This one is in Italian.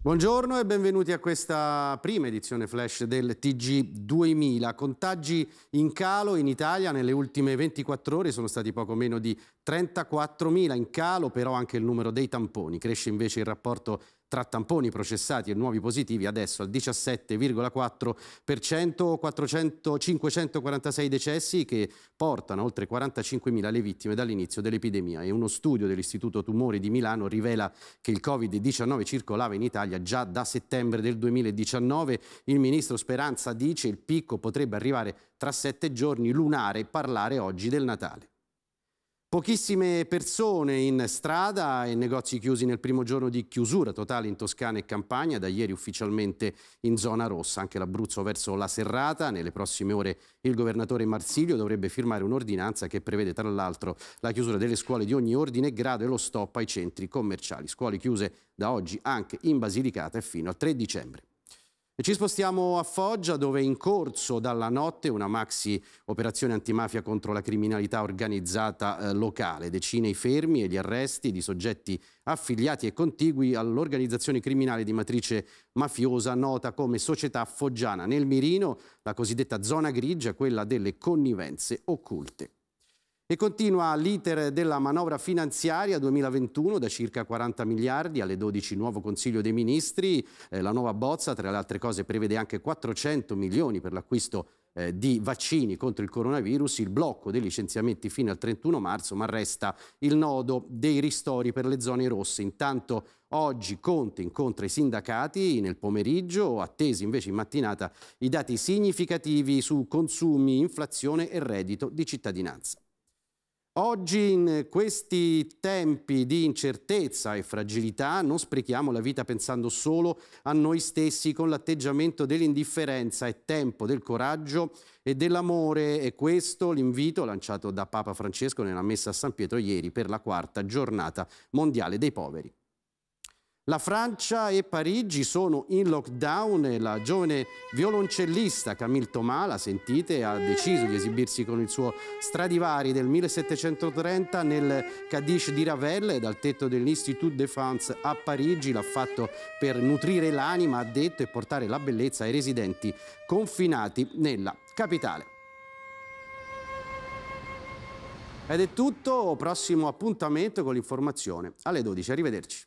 Buongiorno e benvenuti a questa prima edizione flash del TG2000. Contagi in calo in Italia nelle ultime 24 ore sono stati poco meno di 34.000, in calo però anche il numero dei tamponi, cresce invece il rapporto tra tamponi processati e nuovi positivi adesso al 17,4%, 400, 546 decessi che portano oltre 45.000 le vittime dall'inizio dell'epidemia e uno studio dell'Istituto Tumori di Milano rivela che il Covid-19 circolava in Italia già da settembre del 2019. Il ministro Speranza dice che il picco potrebbe arrivare tra sette giorni lunare e parlare oggi del Natale. Pochissime persone in strada e negozi chiusi nel primo giorno di chiusura totale in Toscana e Campania, da ieri ufficialmente in zona rossa, anche l'Abruzzo verso la Serrata. Nelle prossime ore il governatore Marsilio dovrebbe firmare un'ordinanza che prevede tra l'altro la chiusura delle scuole di ogni ordine, e grado e lo stop ai centri commerciali. Scuole chiuse da oggi anche in Basilicata e fino al 3 dicembre. E ci spostiamo a Foggia dove è in corso dalla notte una maxi operazione antimafia contro la criminalità organizzata eh, locale. Decine i fermi e gli arresti di soggetti affiliati e contigui all'organizzazione criminale di matrice mafiosa nota come Società Foggiana. Nel mirino la cosiddetta zona grigia, quella delle connivenze occulte. E continua l'iter della manovra finanziaria 2021 da circa 40 miliardi alle 12 nuovo Consiglio dei Ministri. Eh, la nuova bozza, tra le altre cose, prevede anche 400 milioni per l'acquisto eh, di vaccini contro il coronavirus, il blocco dei licenziamenti fino al 31 marzo, ma resta il nodo dei ristori per le zone rosse. Intanto Oggi Conte incontra i sindacati nel pomeriggio, attesi invece in mattinata i dati significativi su consumi, inflazione e reddito di cittadinanza. Oggi in questi tempi di incertezza e fragilità non sprechiamo la vita pensando solo a noi stessi con l'atteggiamento dell'indifferenza, è tempo del coraggio e dell'amore e questo l'invito lanciato da Papa Francesco nella messa a San Pietro ieri per la quarta giornata mondiale dei poveri. La Francia e Parigi sono in lockdown e la giovane violoncellista Camille Thomas, la sentite, ha deciso di esibirsi con il suo Stradivari del 1730 nel Cadice di Ravel dal tetto dell'Institut de France a Parigi. L'ha fatto per nutrire l'anima, ha detto, e portare la bellezza ai residenti confinati nella capitale. Ed è tutto, prossimo appuntamento con l'informazione alle 12. Arrivederci.